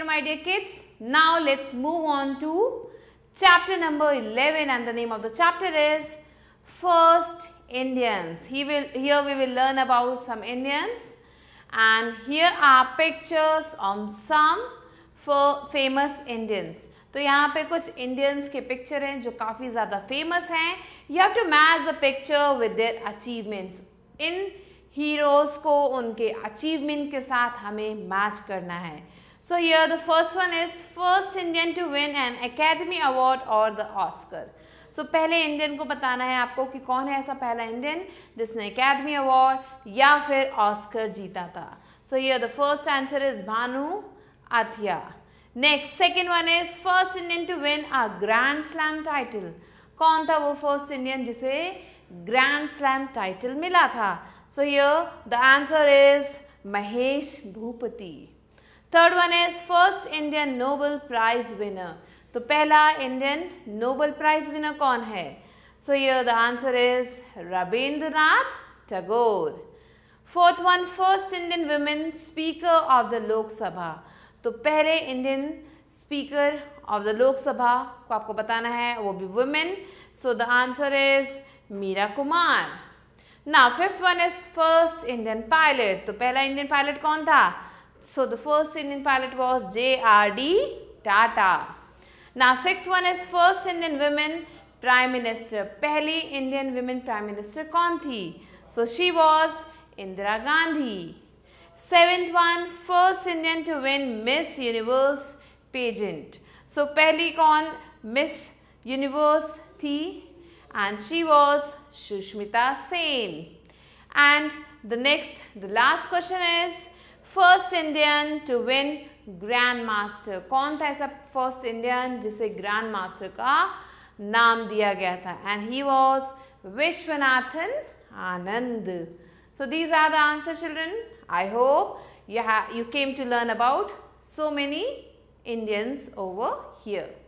hello my dear kids. Now let's move on to chapter number 11 and the name of the chapter is First Indians. He will, here we will learn about some Indians and here are pictures on some for famous Indians. तो यहाँ पे कुछ Indians के picture हैं जो काफ़ी ज़्यादा famous हैं you have to match the picture with their achievements इन हीरोज़ को उनके अचीवमेंट के साथ हमें मैच करना है So here the first one is first Indian to win an Academy Award or the Oscar. So so, पहले इंडियन को बताना है आपको कि कौन है ऐसा पहला इंडियन जिसने एकेडमी अवार्ड या फिर ऑस्कर जीता था सो ये the first answer is Bhanu Athaiya next second one is first Indian to win a grand slam title कौन था वो फर्स्ट इंडियन जिसे ग्रैंड स्लैम टाइटल मिला था सो ये the answer is Mahesh Bhupathi third one is first Indian Nobel prize winner तो पहला Indian Nobel prize winner कौन है सो ये the answer is Rabindranath Tagore fourth one first Indian women speaker of the Lok Sabha तो पहले Indian speaker of the Lok Sabha को आपको बताना है वो भी women so the answer is Meera Kumar ना fifth one is first Indian pilot तो पहला इंडियन पायलट कौन था So the first Indian pilot was J.R.D. Tata. Now sixth one is first Indian women prime minister. Pehli Indian women prime minister कौन thi? So she was Indira Gandhi. Seventh one first Indian to win Miss Universe pageant. So pehli कौन Miss Universe thi And she was Shushmita Sen. And the next, the last question is first Indian to win grand master कौन था ऐसा first Indian जिसे grand master का नाम दिया गया था and he was Viswanathan Anand so these are the answer children I hope you you came to learn about so many Indians over here